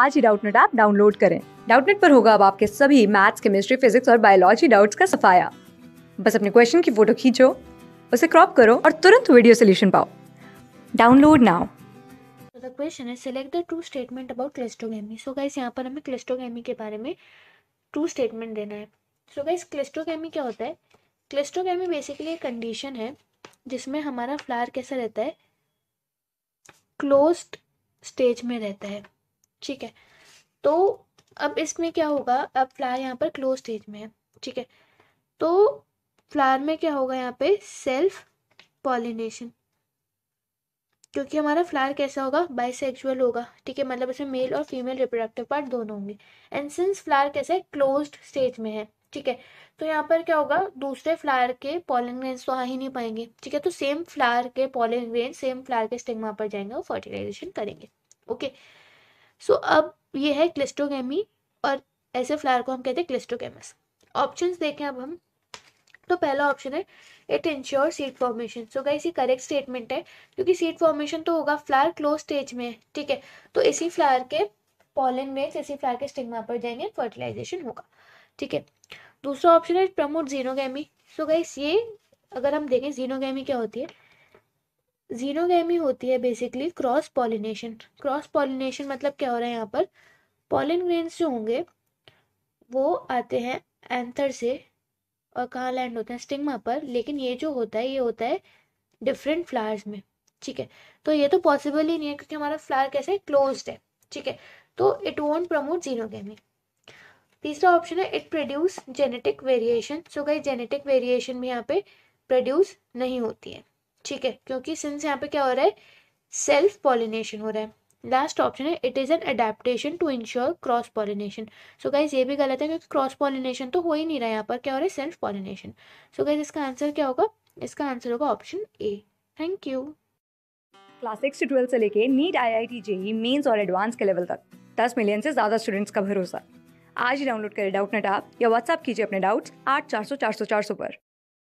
आज ही Doubtnut app download करें डाउटनेट पर होगा अब आपके सभी मैथ्स केमिस्ट्री फिजिक्स और बायोलॉजी डाउट्स का सफाया बस अपने क्वेश्चन की फोटो खींचो उसे क्रॉप करो और तुरंत वीडियो सोल्यूशन पाओ डाउनलोड नाउ द क्वेश्चन है select the true statement about cleistogamy so guys यहाँ पर हमें क्लेस्ट्रोगेमी के बारे में ट्रू स्टेटमेंट देना है सो गाइस क्लेस्ट्रोगेमी क्या होता है क्लेस्ट्रोगेमी बेसिकली एक कंडीशन है जिसमें हमारा फ्लावर कैसा रहता है क्लोज स्टेज में रहता है ठीक है तो अब इसमें क्या होगा अब फ्लावर यहाँ पर क्लोज स्टेज में है ठीक है तो फ्लावर में क्या होगा यहाँ पे सेल्फ पॉलिनेशन क्योंकि हमारा फ्लावर कैसा होगा बाइसेक्सुअल होगा ठीक है मतलब इसमें मेल और फीमेल रिप्रोडक्टिव पार्ट दोनों होंगे एंड सिंस फ्लावर कैसे क्लोज स्टेज में है ठीक है तो यहाँ पर क्या होगा दूसरे फ्लावर के पॉलिन ग्रेन्स तो आ ही नहीं पाएंगे ठीक है तो सेम फ्लावर के पॉलिंग ग्रेन सेम फ्लावर के स्टिग्मा पर जाएंगे और फर्टिलाइजेशन करेंगे ओके okay. सो अब ये है क्लिस्टोगेमी और ऐसे फ्लावर को हम कहते हैं क्लिस्टोगेमस ऑप्शंस देखें अब हम तो पहला ऑप्शन है it ensure seed formation so guys ये करेक्ट स्टेटमेंट है क्योंकि सीड फॉर्मेशन तो होगा फ्लावर क्लोज स्टेज में ठीक है तो इसी फ्लावर के पॉलन में इसी फ्लावर के स्टिग्मा पर जाएंगे फर्टिलाइजेशन होगा ठीक है दूसरा ऑप्शन है प्रमोट जीनोगेमी सो गाइस ये अगर हम देखें जीनोगेमी क्या होती है जीनोगेमी होती है basically cross pollination cross pollination मतलब क्या हो रहा है यहाँ पर पॉलिन ग्रेन्स जो होंगे वो आते हैं एंथर से और कहाँ लैंड होते हैं स्टिग्मा पर लेकिन ये जो होता है ये होता है डिफरेंट फ्लावर्स में ठीक है तो ये तो पॉसिबल ही नहीं है क्योंकि हमारा फ्लावर कैसे क्लोज है ठीक है तो इट वोंट प्रमोट जीनोगेमी तीसरा ऑप्शन है it produce genetic variation so guys genetic variation भी यहाँ पे प्रोड्यूस नहीं होती है ठीक है क्योंकि सिंस यहाँ पे क्या हो रहा है सेल्फ पॉलिनेशन हो रहा है लास्ट ऑप्शन है it is an adaptation to ensure cross pollination so guys ये भी गलत है क्योंकि क्रॉस पॉलिनेशन तो हो ही नहीं रहा यहाँ पर क्या हो रहा है सेल्फ पॉलिनेशन सो गाइज इसका आंसर क्या होगा इसका आंसर होगा option A thank you class six से ट्वेल्थ से लेके NEET I I T JEE mains और एडवांस के लेवल तक दस मिलियन से ज़्यादा स्टूडेंट्स का भरोसा आज ही डाउनलोड करें डाउट नेट आप या व्हाट्सअप कीजिए अपने डाउट्स आठ चार सौ चार सौ चार सौ पर